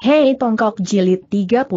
Hei Tongkok Jilid 30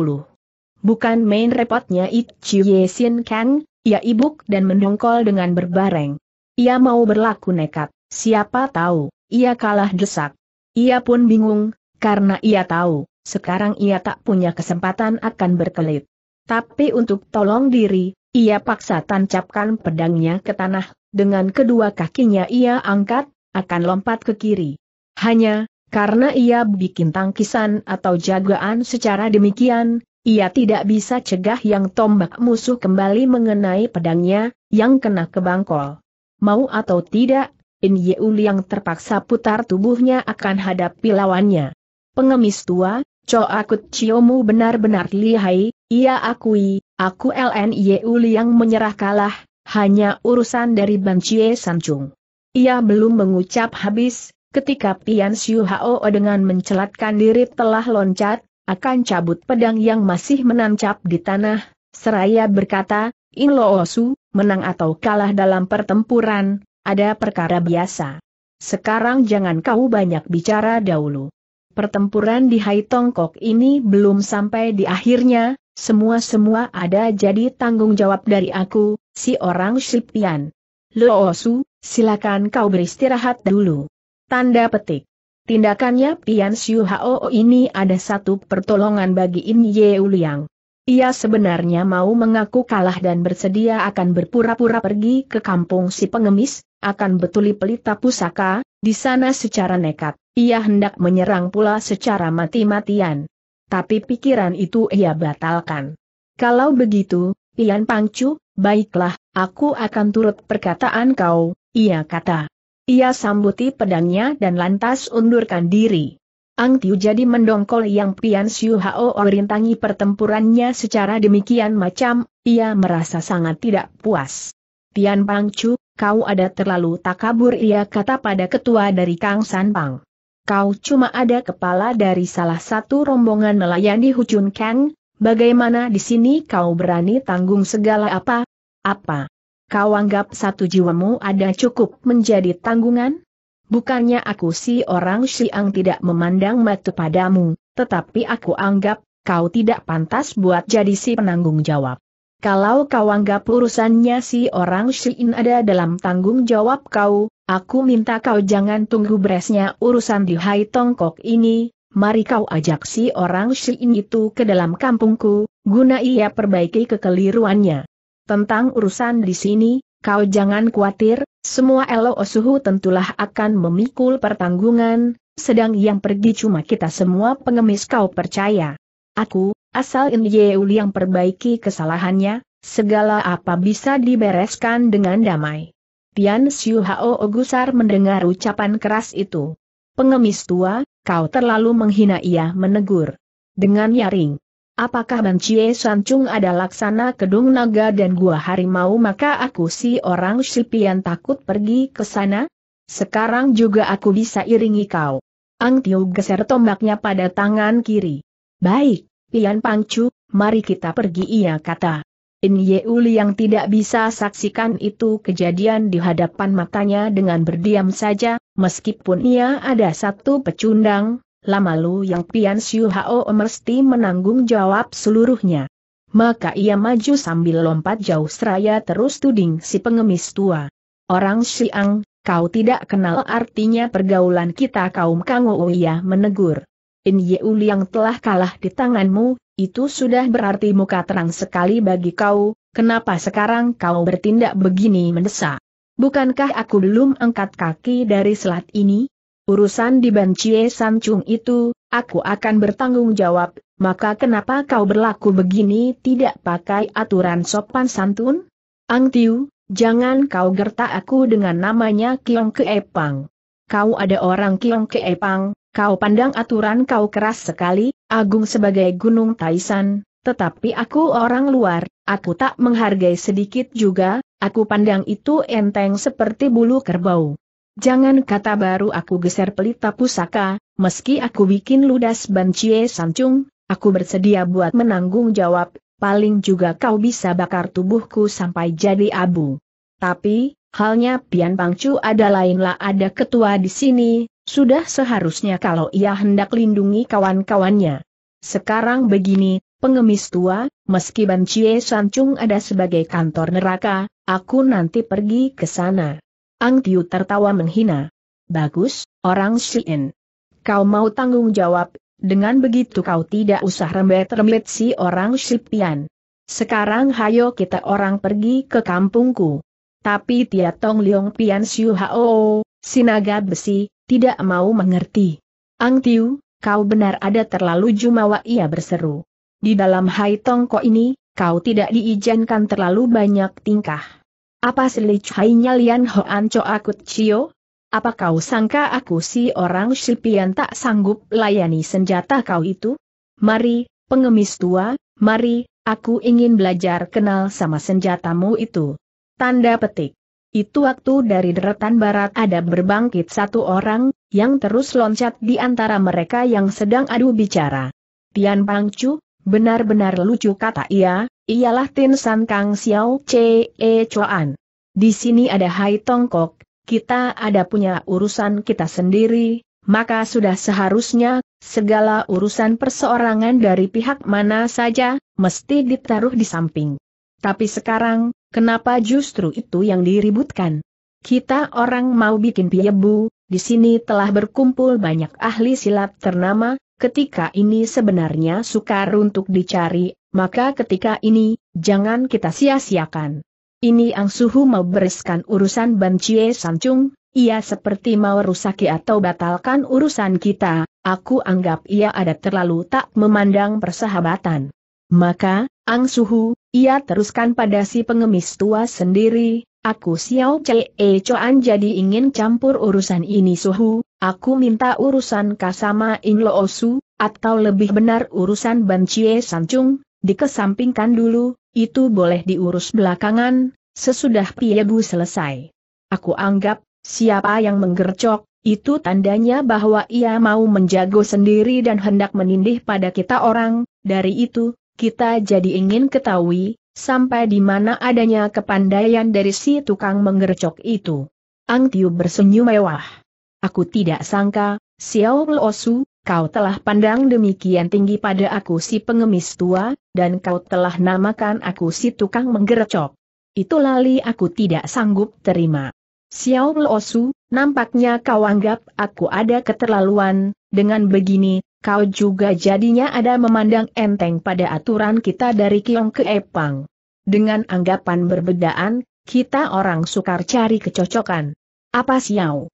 Bukan main repotnya It Chiu Sin Kang, ia ibuk dan mendongkol dengan berbareng. Ia mau berlaku nekat, siapa tahu, ia kalah desak. Ia pun bingung, karena ia tahu, sekarang ia tak punya kesempatan akan berkelit. Tapi untuk tolong diri, ia paksa tancapkan pedangnya ke tanah, dengan kedua kakinya ia angkat, akan lompat ke kiri. Hanya, karena ia bikin tangkisan atau jagaan secara demikian, ia tidak bisa cegah yang tombak musuh kembali mengenai pedangnya, yang kena ke bangkol. Mau atau tidak, In Yeul yang terpaksa putar tubuhnya akan hadapi lawannya. Pengemis tua, Akut ciumu benar-benar lihai, ia akui, aku LN Yeul yang menyerah kalah, hanya urusan dari Chie sanjung. Ia belum mengucap habis, Ketika Pian Siu Hao dengan mencelatkan diri telah loncat, akan cabut pedang yang masih menancap di tanah, seraya berkata, In Lo Su, menang atau kalah dalam pertempuran, ada perkara biasa. Sekarang jangan kau banyak bicara dahulu. Pertempuran di Hai Tongkok ini belum sampai di akhirnya, semua-semua ada jadi tanggung jawab dari aku, si orang Pian. Lo Su, silakan kau beristirahat dulu. Tanda petik. Tindakannya Pian Xiu Hao ini ada satu pertolongan bagi In Ye Uliang. Ia sebenarnya mau mengaku kalah dan bersedia akan berpura-pura pergi ke kampung si pengemis, akan betuli pelita pusaka, di sana secara nekat, ia hendak menyerang pula secara mati-matian. Tapi pikiran itu ia batalkan. Kalau begitu, Pian Pangcu, baiklah, aku akan turut perkataan kau, ia kata. Ia sambuti pedangnya dan lantas undurkan diri. Ang Tiu jadi mendongkol yang Pian Siu Hao rintangi pertempurannya secara demikian macam, ia merasa sangat tidak puas. Tian Pang Chu, kau ada terlalu takabur ia kata pada ketua dari Kang San Pang. Kau cuma ada kepala dari salah satu rombongan nelayan di Hucun Kang, bagaimana di sini kau berani tanggung segala apa? Apa? Kau anggap satu jiwamu ada cukup menjadi tanggungan? Bukannya aku si orang siang tidak memandang mata padamu, tetapi aku anggap, kau tidak pantas buat jadi si penanggung jawab. Kalau kau anggap urusannya si orang Syin ada dalam tanggung jawab kau, aku minta kau jangan tunggu beresnya urusan di Hai Tongkok ini, mari kau ajak si orang Syin itu ke dalam kampungku, guna ia perbaiki kekeliruannya. Tentang urusan di sini, kau jangan khawatir, semua Elo Osuhu tentulah akan memikul pertanggungan, sedang yang pergi cuma kita semua pengemis kau percaya. Aku, asal In Yeul yang perbaiki kesalahannya, segala apa bisa dibereskan dengan damai. Tian Xiu Hao Ogusar mendengar ucapan keras itu. Pengemis tua, kau terlalu menghina ia menegur. Dengan nyaring. Apakah San Sancung ada laksana kedung naga dan gua harimau maka aku si orang Sipian takut pergi ke sana? Sekarang juga aku bisa iringi kau. Ang Tiu geser tombaknya pada tangan kiri. Baik, Pian Pangcu, mari kita pergi ia kata. In Uli yang tidak bisa saksikan itu kejadian di hadapan matanya dengan berdiam saja, meskipun ia ada satu pecundang, lama lu yang Pian Siu Hao mesti menanggung jawab seluruhnya. Maka ia maju sambil lompat jauh seraya terus tuding si pengemis tua. Orang Siang, kau tidak kenal artinya pergaulan kita kaum Kang Ouya menegur. In Yeul yang telah kalah di tanganmu, itu sudah berarti muka terang sekali bagi kau, kenapa sekarang kau bertindak begini mendesak? Bukankah aku belum angkat kaki dari selat ini? Urusan di Bancie Sancung itu, aku akan bertanggung jawab, maka kenapa kau berlaku begini tidak pakai aturan sopan santun? Ang Tiu, jangan kau gertak aku dengan namanya Kiong Keepang. Kau ada orang Kiong Keepang, kau pandang aturan kau keras sekali, agung sebagai gunung Taisan, tetapi aku orang luar, aku tak menghargai sedikit juga, aku pandang itu enteng seperti bulu kerbau. Jangan kata baru aku geser pelita pusaka, meski aku bikin ludas bancie sancung, aku bersedia buat menanggung jawab, paling juga kau bisa bakar tubuhku sampai jadi abu. Tapi, halnya Pian Pangcu ada lainlah ada ketua di sini, sudah seharusnya kalau ia hendak lindungi kawan-kawannya. Sekarang begini, pengemis tua, meski bancie Sancung ada sebagai kantor neraka, aku nanti pergi ke sana. Ang Tiu tertawa menghina. Bagus, orang Sien. Kau mau tanggung jawab, dengan begitu kau tidak usah rembet-rembet si orang Sipian. Sekarang hayo kita orang pergi ke kampungku. Tapi Tia Tong Leong Pian Siu Hao, sinaga besi, tidak mau mengerti. Ang Tiu, kau benar ada terlalu jumawa ia berseru. Di dalam Hai Tongko ini, kau tidak diizinkan terlalu banyak tingkah. Apa cahinya Lian Hoan Cho Akut Cio? Apa kau sangka aku si orang Sipian tak sanggup layani senjata kau itu? Mari, pengemis tua, mari, aku ingin belajar kenal sama senjatamu itu. Tanda petik. Itu waktu dari deretan barat ada berbangkit satu orang, yang terus loncat di antara mereka yang sedang adu bicara. Tian Pangcu, benar-benar lucu kata ia, ialah Tin San Kang Xiao Che e Chuan. Di sini ada Hai Tongkok, kita ada punya urusan kita sendiri, maka sudah seharusnya, segala urusan perseorangan dari pihak mana saja, mesti ditaruh di samping. Tapi sekarang, kenapa justru itu yang diributkan? Kita orang mau bikin piebu, di sini telah berkumpul banyak ahli silat ternama, ketika ini sebenarnya sukar untuk dicari maka ketika ini, jangan kita sia-siakan. Ini Ang Suhu mau bereskan urusan Ban Chie Sancung, ia seperti mau rusaki atau batalkan urusan kita, aku anggap ia ada terlalu tak memandang persahabatan. Maka, Ang Suhu, ia teruskan pada si pengemis tua sendiri, aku Xiao Chee Choan jadi ingin campur urusan ini Suhu, aku minta urusan Kasama In Loosu, atau lebih benar urusan Ban Chie Sancung, dikesampingkan dulu, itu boleh diurus belakangan, sesudah Piebu selesai. Aku anggap, siapa yang menggercok, itu tandanya bahwa ia mau menjago sendiri dan hendak menindih pada kita orang, dari itu, kita jadi ingin ketahui, sampai di mana adanya kepandaian dari si tukang menggercok itu. Ang Tiu bersenyum mewah. Aku tidak sangka, Xiao Losu, kau telah pandang demikian tinggi pada aku si pengemis tua, dan kau telah namakan aku si tukang menggerecok. Itu lali aku tidak sanggup terima. Xiao Luosu, nampaknya kau anggap aku ada keterlaluan, dengan begini, kau juga jadinya ada memandang enteng pada aturan kita dari Kiong ke Epang. Dengan anggapan berbedaan, kita orang sukar cari kecocokan. Apa Xiao?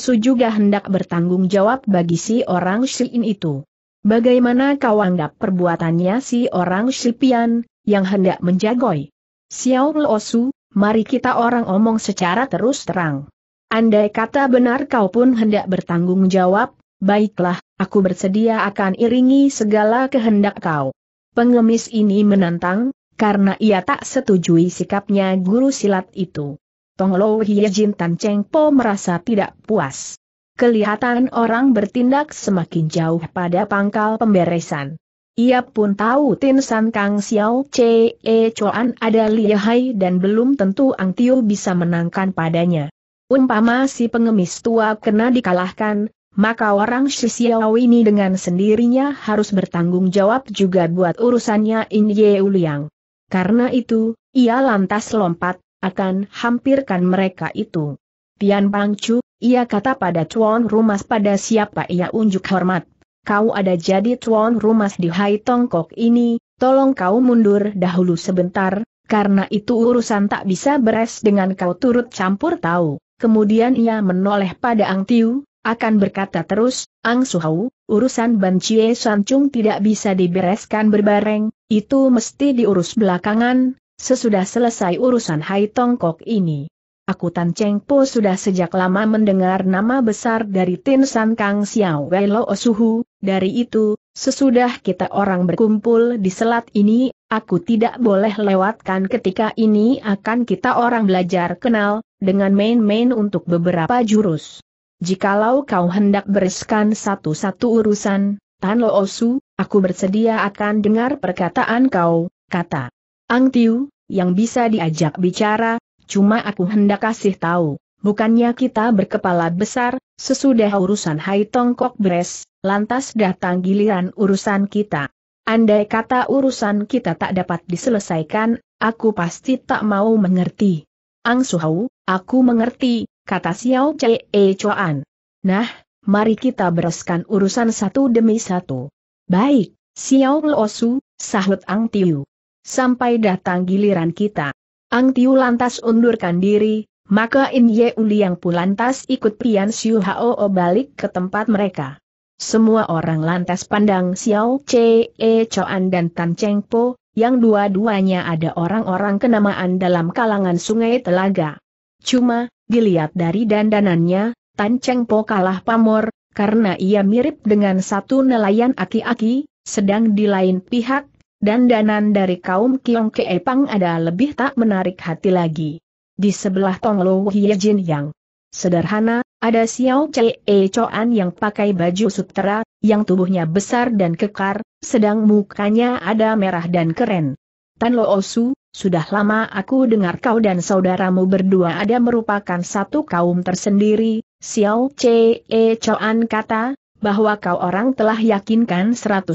su juga hendak bertanggung jawab bagi si orang Shiin itu. Bagaimana kau anggap perbuatannya si orang Shipian, yang hendak menjagoi? Xiao Loersu, mari kita orang omong secara terus terang. Andai kata benar kau pun hendak bertanggung jawab, baiklah, aku bersedia akan iringi segala kehendak kau. Pengemis ini menantang, karena ia tak setujui sikapnya guru silat itu. Lo Hie Jin Tan Cheng Po merasa tidak puas. Kelihatan orang bertindak semakin jauh pada pangkal pemberesan. Ia pun tahu Tin San Kang Xiao Che E Chuan ada lihai dan belum tentu Ang Tiu bisa menangkan padanya. Umpama si pengemis tua kena dikalahkan, maka orang si ini dengan sendirinya harus bertanggung jawab juga buat urusannya In Ye Uliang. Karena itu, ia lantas lompat, akan hampirkan mereka itu. Tian Pangcu, ia kata pada tuan rumas pada siapa ia unjuk hormat. Kau ada jadi tuan rumas di Hai Tongkok ini, tolong kau mundur dahulu sebentar, karena itu urusan tak bisa beres dengan kau turut campur tahu. Kemudian ia menoleh pada Ang Tiu, akan berkata terus, Ang Suhau, urusan Ban Chie Chung tidak bisa dibereskan berbareng, itu mesti diurus belakangan, Sesudah selesai urusan Hai Tongkok ini. Aku Tan Cheng Po sudah sejak lama mendengar nama besar dari Tin San Kang Xiao Wei Lo Osuhu, dari itu, sesudah kita orang berkumpul di selat ini, aku tidak boleh lewatkan ketika ini akan kita orang belajar kenal, dengan main-main untuk beberapa jurus. Jikalau kau hendak bereskan satu-satu urusan, Tan Lo Osu, aku bersedia akan dengar perkataan kau, kata Ang Tiu, yang bisa diajak bicara, cuma aku hendak kasih tahu, bukannya kita berkepala besar, sesudah urusan Hai Tongkok beres, lantas datang giliran urusan kita. Andai kata urusan kita tak dapat diselesaikan, aku pasti tak mau mengerti. Ang Suhau, aku mengerti, kata Xiao E Chuan. Nah, mari kita bereskan urusan satu demi satu. Baik, Xiao Luosu, sahut Ang Tiu sampai datang giliran kita. Ang Tiu lantas undurkan diri, maka In Ye Uliang pun lantas ikut Pian Siu Hao balik ke tempat mereka. Semua orang lantas pandang Xiao Che E Choan dan Tan Cheng Po, yang dua-duanya ada orang-orang kenamaan dalam kalangan sungai Telaga. Cuma, dilihat dari dandanannya, Tan Cheng Po kalah pamor, karena ia mirip dengan satu nelayan aki-aki, sedang di lain pihak, Dandanan dari kaum Kiong Keepang ada lebih tak menarik hati lagi. Di sebelah Tong Lo Hie Jin Yang sederhana, ada Xiao Chee Choan yang pakai baju sutera, yang tubuhnya besar dan kekar, sedang mukanya ada merah dan keren. Tan Lo Osu, sudah lama aku dengar kau dan saudaramu berdua ada merupakan satu kaum tersendiri, Xiao Chee Choan kata, bahwa kau orang telah yakinkan 120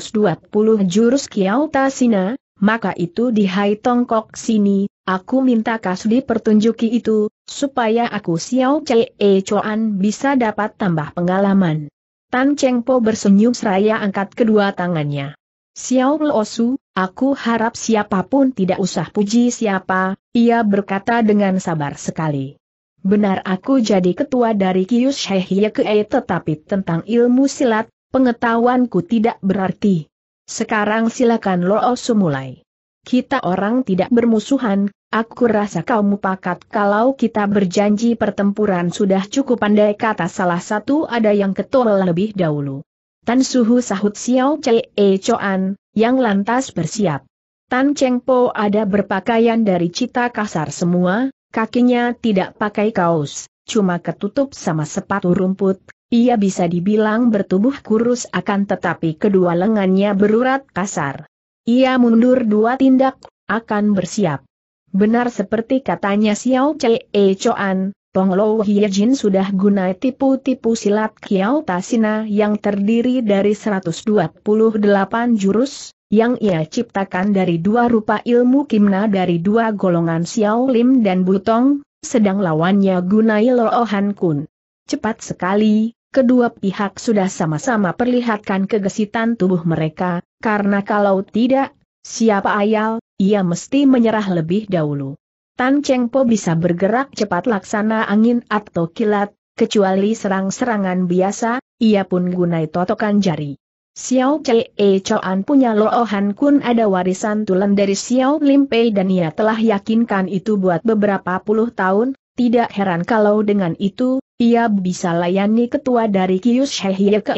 jurus Kiao Tasina, maka itu di Hai Tongkok sini, aku minta kasdi pertunjuki itu, supaya aku Xiao Che e Chuan bisa dapat tambah pengalaman. Tan Cheng Po bersenyum seraya angkat kedua tangannya. Xiao Losu, aku harap siapapun tidak usah puji siapa, ia berkata dengan sabar sekali. Benar aku jadi ketua dari Kius Shehiekei tetapi tentang ilmu silat, pengetahuanku tidak berarti. Sekarang silakan Loosu mulai. Kita orang tidak bermusuhan, aku rasa kau mupakat kalau kita berjanji pertempuran sudah cukup pandai kata salah satu ada yang ketua lebih dahulu. Tan Suhu sahut Xiao Chee Choan, yang lantas bersiap. Tan Cheng Po ada berpakaian dari cita kasar semua, Kakinya tidak pakai kaos, cuma ketutup sama sepatu rumput, ia bisa dibilang bertubuh kurus akan tetapi kedua lengannya berurat kasar. Ia mundur dua tindak, akan bersiap. Benar seperti katanya Xiao E Choan, Tong Lo Hye Jin sudah guna tipu-tipu silat Kiao Tasina yang terdiri dari 128 jurus, yang ia ciptakan dari dua rupa ilmu kimna dari dua golongan Xiao Lim dan Butong, sedang lawannya Gunai lohan Kun. Cepat sekali, kedua pihak sudah sama-sama perlihatkan kegesitan tubuh mereka, karena kalau tidak, siapa ayal, ia mesti menyerah lebih dahulu. Tan Cheng Po bisa bergerak cepat laksana angin atau kilat, kecuali serang-serangan biasa, ia pun gunai totokan jari. Xiao Chee e Choan punya Loohan Kun ada warisan tulen dari Xiao Lim Pei dan ia telah yakinkan itu buat beberapa puluh tahun, tidak heran kalau dengan itu, ia bisa layani ketua dari Kius Hehye Ke.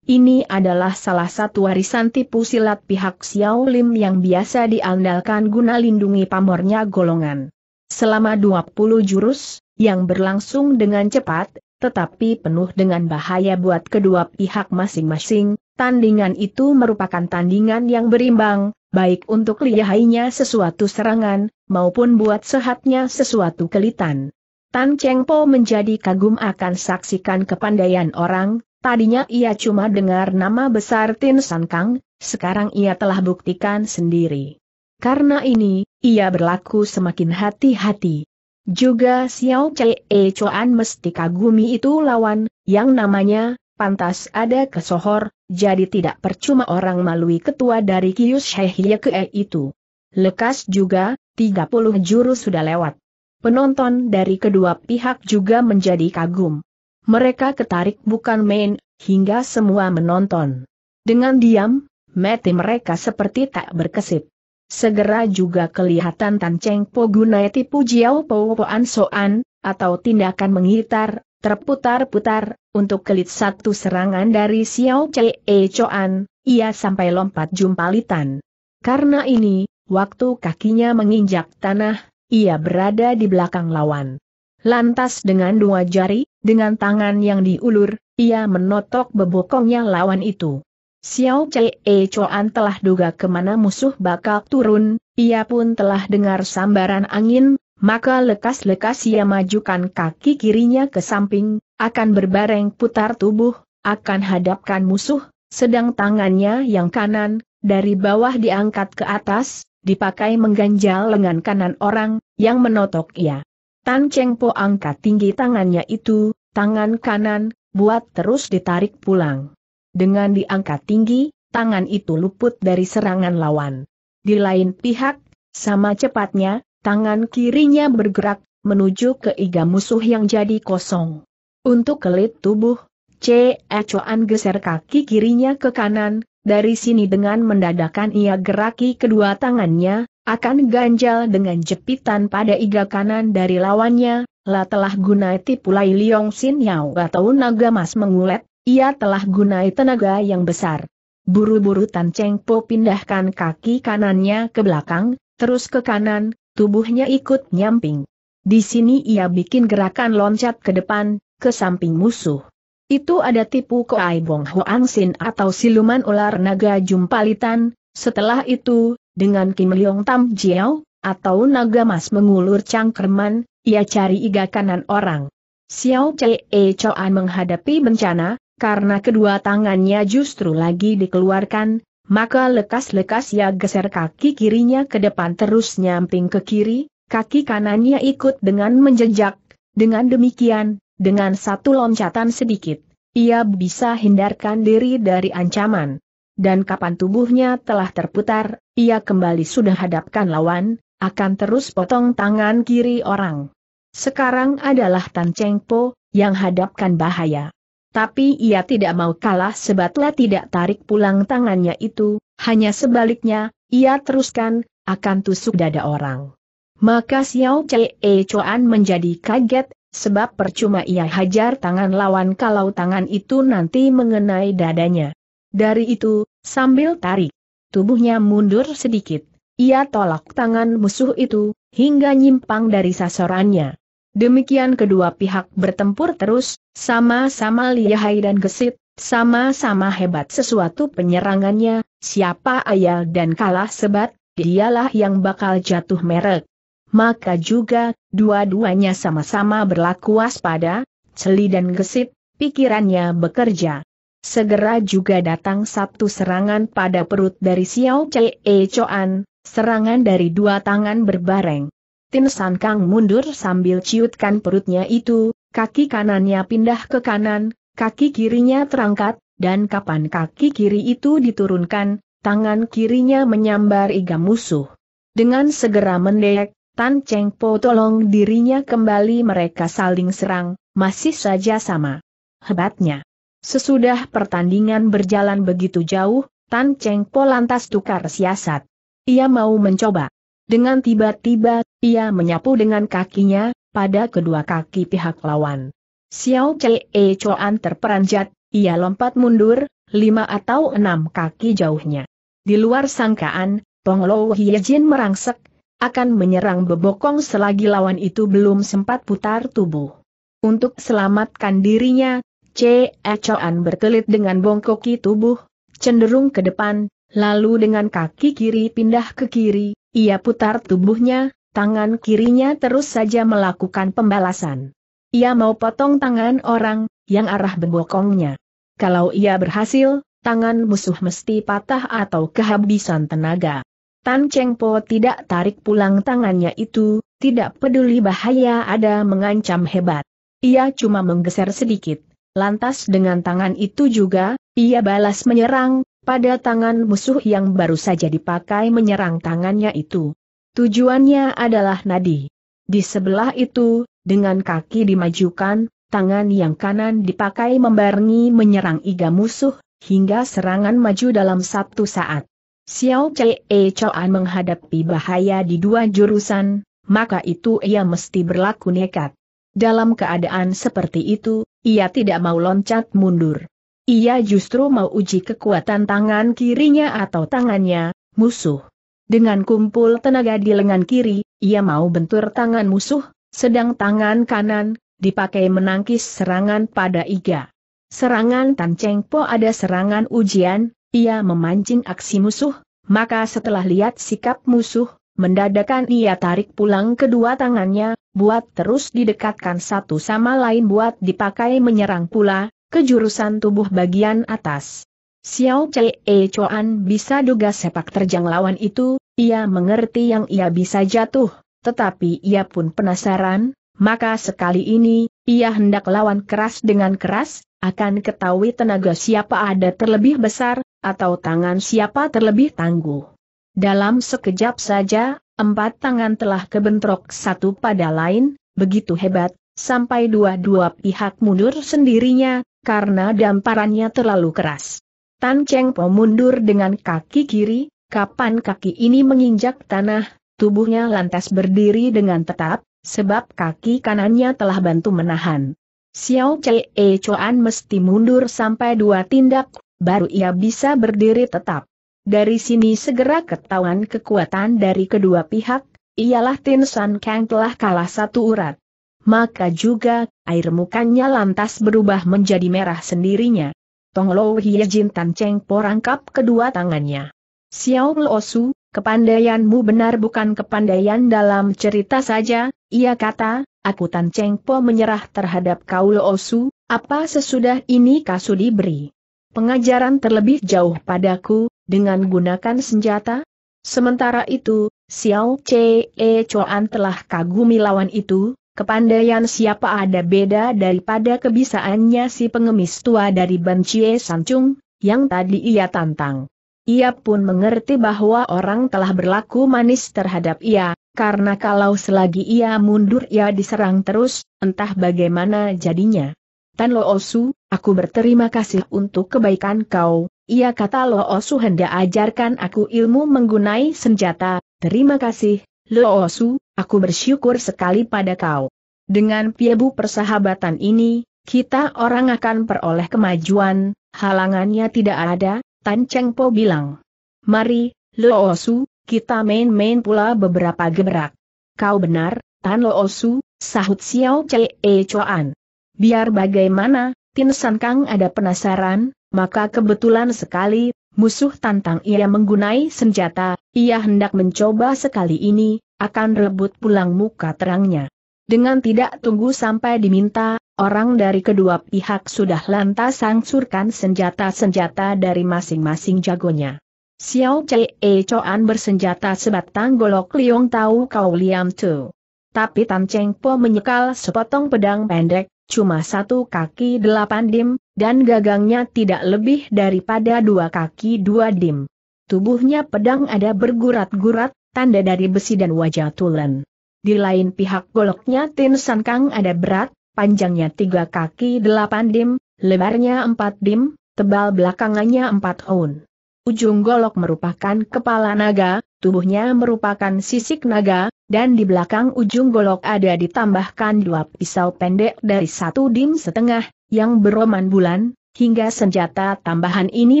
Ini adalah salah satu warisan tipu silat pihak Xiao Lim yang biasa diandalkan guna lindungi pamornya golongan. Selama 20 jurus, yang berlangsung dengan cepat, tetapi penuh dengan bahaya buat kedua pihak masing-masing, Tandingan itu merupakan tandingan yang berimbang, baik untuk lihainya sesuatu serangan, maupun buat sehatnya sesuatu kelitan. Tan Cheng Po menjadi kagum akan saksikan kepandaian orang, tadinya ia cuma dengar nama besar Tin San Kang, sekarang ia telah buktikan sendiri. Karena ini, ia berlaku semakin hati-hati. Juga Xiao Chee Chuan mesti kagumi itu lawan, yang namanya pantas ada kesohor, jadi tidak percuma orang malui ketua dari Kius Shehyekee itu. Lekas juga, 30 jurus sudah lewat. Penonton dari kedua pihak juga menjadi kagum. Mereka ketarik bukan main, hingga semua menonton. Dengan diam, mati mereka seperti tak berkesip. Segera juga kelihatan Tan Cheng Po gunai tipu jiao po poan soan, atau tindakan mengitar, terputar-putar, untuk kelit satu serangan dari Xiao Che e Choan, ia sampai lompat jumpalitan. Karena ini, waktu kakinya menginjak tanah, ia berada di belakang lawan. Lantas dengan dua jari, dengan tangan yang diulur, ia menotok bebokongnya lawan itu. Xiao Che e Choan telah duga kemana musuh bakal turun, ia pun telah dengar sambaran angin, maka lekas-lekas ia majukan kaki kirinya ke samping, akan berbareng putar tubuh, akan hadapkan musuh, sedang tangannya yang kanan, dari bawah diangkat ke atas, dipakai mengganjal lengan kanan orang, yang menotok ia. Tan Cheng Po angkat tinggi tangannya itu, tangan kanan, buat terus ditarik pulang. Dengan diangkat tinggi, tangan itu luput dari serangan lawan. Di lain pihak, sama cepatnya, Tangan kirinya bergerak, menuju ke iga musuh yang jadi kosong. Untuk kelit tubuh, C. Ecoan geser kaki kirinya ke kanan, dari sini dengan mendadakan ia geraki kedua tangannya, akan ganjal dengan jepitan pada iga kanan dari lawannya, lah telah gunai tipulai Liong Sin Yao atau naga mas mengulet, ia telah gunai tenaga yang besar. Buru-buru Tan Cheng Po pindahkan kaki kanannya ke belakang, terus ke kanan, tubuhnya ikut nyamping. Di sini ia bikin gerakan loncat ke depan, ke samping musuh. Itu ada tipu koai Bong Hoang Sin atau siluman ular naga jumpalitan, setelah itu, dengan Kim Leong Tam Jiao, atau naga mas mengulur cangkerman, ia cari iga kanan orang. Xiao e Choan menghadapi bencana, karena kedua tangannya justru lagi dikeluarkan, maka lekas-lekas ia geser kaki kirinya ke depan terus nyamping ke kiri, kaki kanannya ikut dengan menjejak. Dengan demikian, dengan satu loncatan sedikit, ia bisa hindarkan diri dari ancaman. Dan kapan tubuhnya telah terputar, ia kembali sudah hadapkan lawan, akan terus potong tangan kiri orang. Sekarang adalah Tan Cheng Po, yang hadapkan bahaya. Tapi ia tidak mau kalah sebatla tidak tarik pulang tangannya itu, hanya sebaliknya, ia teruskan, akan tusuk dada orang. Maka Xiao Che e Chuan menjadi kaget, sebab percuma ia hajar tangan lawan kalau tangan itu nanti mengenai dadanya. Dari itu, sambil tarik, tubuhnya mundur sedikit, ia tolak tangan musuh itu, hingga nyimpang dari sasarannya. Demikian kedua pihak bertempur terus, sama-sama lihai dan gesit, sama-sama hebat sesuatu penyerangannya, siapa ayal dan kalah sebat, dialah yang bakal jatuh merek. Maka juga, dua-duanya sama-sama berlaku waspada, Celi dan gesit, pikirannya bekerja. Segera juga datang satu serangan pada perut dari Xiao E Choan, serangan dari dua tangan berbareng. Tin San Kang mundur sambil ciutkan perutnya itu, kaki kanannya pindah ke kanan, kaki kirinya terangkat, dan kapan kaki kiri itu diturunkan, tangan kirinya menyambar iga musuh. Dengan segera mendek, Tan Cheng Po tolong dirinya kembali mereka saling serang, masih saja sama. Hebatnya. Sesudah pertandingan berjalan begitu jauh, Tan Cheng Po lantas tukar siasat. Ia mau mencoba. Dengan tiba-tiba, ia menyapu dengan kakinya, pada kedua kaki pihak lawan. Xiao Che Chuan terperanjat, ia lompat mundur, lima atau enam kaki jauhnya. Di luar sangkaan, Tong Lo Jin merangsek, akan menyerang bebokong selagi lawan itu belum sempat putar tubuh. Untuk selamatkan dirinya, Che Chuan berkelit dengan bongkoki tubuh, cenderung ke depan, lalu dengan kaki kiri pindah ke kiri, ia putar tubuhnya, tangan kirinya terus saja melakukan pembalasan. Ia mau potong tangan orang, yang arah bengkoknya. Kalau ia berhasil, tangan musuh mesti patah atau kehabisan tenaga. Tan Cheng Po tidak tarik pulang tangannya itu, tidak peduli bahaya ada mengancam hebat. Ia cuma menggeser sedikit, lantas dengan tangan itu juga, ia balas menyerang, pada tangan musuh yang baru saja dipakai menyerang tangannya itu. Tujuannya adalah nadi. Di sebelah itu, dengan kaki dimajukan, tangan yang kanan dipakai membarengi menyerang iga musuh, hingga serangan maju dalam satu saat. Xiao Che Choan menghadapi bahaya di dua jurusan, maka itu ia mesti berlaku nekat. Dalam keadaan seperti itu, ia tidak mau loncat mundur. Ia justru mau uji kekuatan tangan kirinya atau tangannya, musuh. Dengan kumpul tenaga di lengan kiri, ia mau bentur tangan musuh, sedang tangan kanan, dipakai menangkis serangan pada Iga. Serangan Tan Cheng Po ada serangan ujian, ia memancing aksi musuh, maka setelah lihat sikap musuh, mendadakan ia tarik pulang kedua tangannya, buat terus didekatkan satu sama lain buat dipakai menyerang pula, kejurusan tubuh bagian atas. Xiao Che eh, Chuan bisa duga sepak terjang lawan itu, ia mengerti yang ia bisa jatuh, tetapi ia pun penasaran, maka sekali ini, ia hendak lawan keras dengan keras, akan ketahui tenaga siapa ada terlebih besar, atau tangan siapa terlebih tangguh. Dalam sekejap saja, empat tangan telah kebentrok satu pada lain, begitu hebat, sampai dua-dua pihak mundur sendirinya, karena damparannya terlalu keras. Tan Cheng Po mundur dengan kaki kiri, kapan kaki ini menginjak tanah, tubuhnya lantas berdiri dengan tetap, sebab kaki kanannya telah bantu menahan. Xiao E Chuan mesti mundur sampai dua tindak, baru ia bisa berdiri tetap. Dari sini segera ketahuan kekuatan dari kedua pihak, ialah Tin San Kang telah kalah satu urat. Maka juga, air mukanya lantas berubah menjadi merah sendirinya. Tong Lo Hie Jin Tan Cheng Po rangkap kedua tangannya. Xiao Lo Su, kepandaianmu benar bukan kepandaian dalam cerita saja, ia kata, aku Tan Cheng Po menyerah terhadap kau Lo Su, apa sesudah ini kasu diberi? Pengajaran terlebih jauh padaku, dengan gunakan senjata? Sementara itu, Xiao Che e Chuan telah kagumi lawan itu, Kepandaian siapa ada beda daripada kebisaannya si pengemis tua dari Bancie Sancung, yang tadi ia tantang. Ia pun mengerti bahwa orang telah berlaku manis terhadap ia, karena kalau selagi ia mundur ia diserang terus, entah bagaimana jadinya. Tan Lo Osu, aku berterima kasih untuk kebaikan kau, ia kata Lo Osu hendak ajarkan aku ilmu menggunai senjata, terima kasih, Loosu, oh aku bersyukur sekali pada kau. Dengan piebu persahabatan ini, kita orang akan peroleh kemajuan, halangannya tidak ada, Tan Cheng Po bilang. Mari, Loosu, oh kita main-main pula beberapa gebrak. Kau benar, Tan Loosu, oh sahut Xiao Che E Chuan. Biar bagaimana, Tin San Kang ada penasaran, maka kebetulan sekali musuh tantang ia menggunai senjata, ia hendak mencoba sekali ini, akan rebut pulang muka terangnya. Dengan tidak tunggu sampai diminta, orang dari kedua pihak sudah lantas sangsurkan senjata-senjata dari masing-masing jagonya. Xiao E Choan bersenjata sebatang golok liong tahu kau liam tu. Tapi Tan Cheng Po menyekal sepotong pedang pendek, cuma satu kaki delapan dim, dan gagangnya tidak lebih daripada dua kaki dua dim. Tubuhnya pedang ada bergurat-gurat, tanda dari besi dan wajah tulen. Di lain pihak goloknya Tin San Kang ada berat, panjangnya tiga kaki delapan dim, lebarnya empat dim, tebal belakangannya empat on. Ujung golok merupakan kepala naga, tubuhnya merupakan sisik naga, dan di belakang ujung golok ada ditambahkan dua pisau pendek dari satu dim setengah, yang beroman bulan, hingga senjata tambahan ini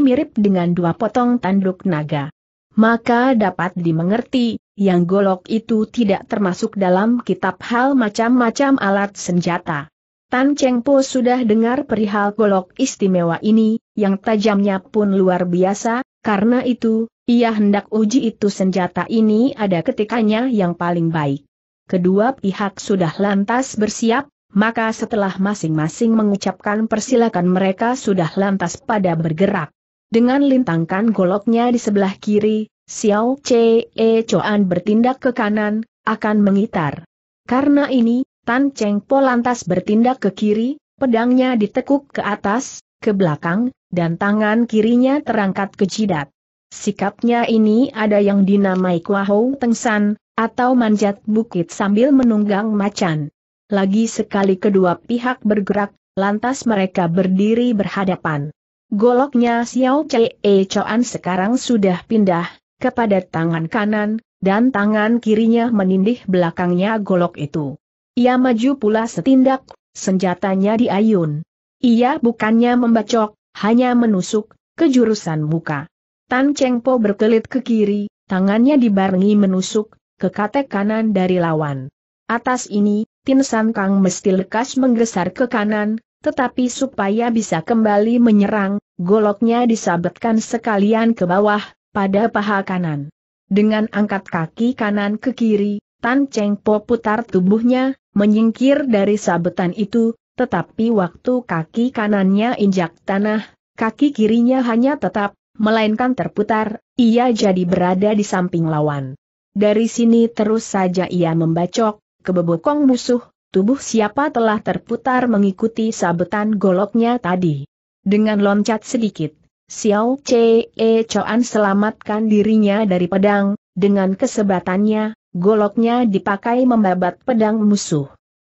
mirip dengan dua potong tanduk naga. Maka dapat dimengerti, yang golok itu tidak termasuk dalam kitab hal macam-macam alat senjata. Tan Cheng Po sudah dengar perihal golok istimewa ini, yang tajamnya pun luar biasa, karena itu, ia hendak uji itu senjata ini ada ketikanya yang paling baik. Kedua pihak sudah lantas bersiap, maka setelah masing-masing mengucapkan persilakan mereka sudah lantas pada bergerak. Dengan lintangkan goloknya di sebelah kiri, Xiao E Chuan bertindak ke kanan, akan mengitar. Karena ini, Tan Cheng Po lantas bertindak ke kiri, pedangnya ditekuk ke atas, ke belakang, dan tangan kirinya terangkat ke jidat. Sikapnya ini ada yang dinamai Kuahou Tengsan, atau manjat bukit sambil menunggang macan. Lagi sekali kedua pihak bergerak, lantas mereka berdiri berhadapan. Goloknya Xiao E Choan sekarang sudah pindah, kepada tangan kanan, dan tangan kirinya menindih belakangnya golok itu. Ia maju pula setindak, senjatanya diayun. Ia bukannya membacok, hanya menusuk, ke jurusan muka. Tan Cheng Po berkelit ke kiri, tangannya dibarengi menusuk, ke katek kanan dari lawan. Atas ini, Tin San Kang mesti lekas menggesar ke kanan, tetapi supaya bisa kembali menyerang, goloknya disabetkan sekalian ke bawah, pada paha kanan. Dengan angkat kaki kanan ke kiri, Tan Cheng Po putar tubuhnya, menyingkir dari sabetan itu, tetapi waktu kaki kanannya injak tanah, kaki kirinya hanya tetap, melainkan terputar, ia jadi berada di samping lawan. Dari sini terus saja ia membacok, kebebokong musuh, tubuh siapa telah terputar mengikuti sabetan goloknya tadi. Dengan loncat sedikit, Xiao Che E Choan selamatkan dirinya dari pedang, dengan kesebatannya, goloknya dipakai membabat pedang musuh.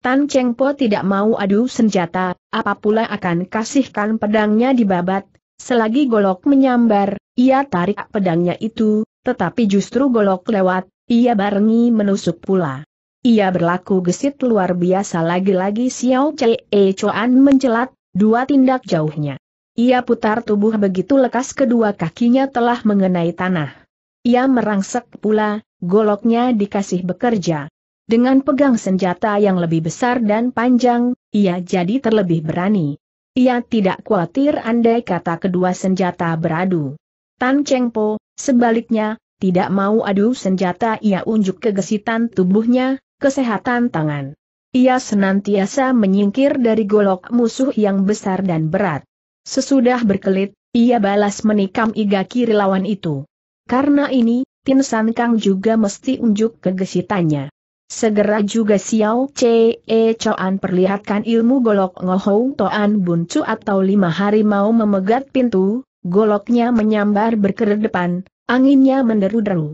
Tan Cheng Po tidak mau adu senjata, apapula akan kasihkan pedangnya di babat, selagi golok menyambar, ia tarik pedangnya itu, tetapi justru golok lewat, ia barengi menusuk pula. Ia berlaku gesit luar biasa lagi-lagi Xiao Chee Chuan mencelat, dua tindak jauhnya. Ia putar tubuh begitu lekas kedua kakinya telah mengenai tanah. Ia merangsek pula, goloknya dikasih bekerja. Dengan pegang senjata yang lebih besar dan panjang, ia jadi terlebih berani. Ia tidak khawatir andai kata kedua senjata beradu. Tan Cheng Po, sebaliknya, tidak mau adu senjata ia unjuk kegesitan tubuhnya, kesehatan tangan. Ia senantiasa menyingkir dari golok musuh yang besar dan berat. Sesudah berkelit, ia balas menikam iga kiri lawan itu. Karena ini, Tin San Kang juga mesti unjuk kegesitannya. Segera juga Xiao Che e Choan perlihatkan ilmu golok ngohong toan buncu atau lima hari mau memegat pintu, goloknya menyambar berkedepan, anginnya menderu-deru.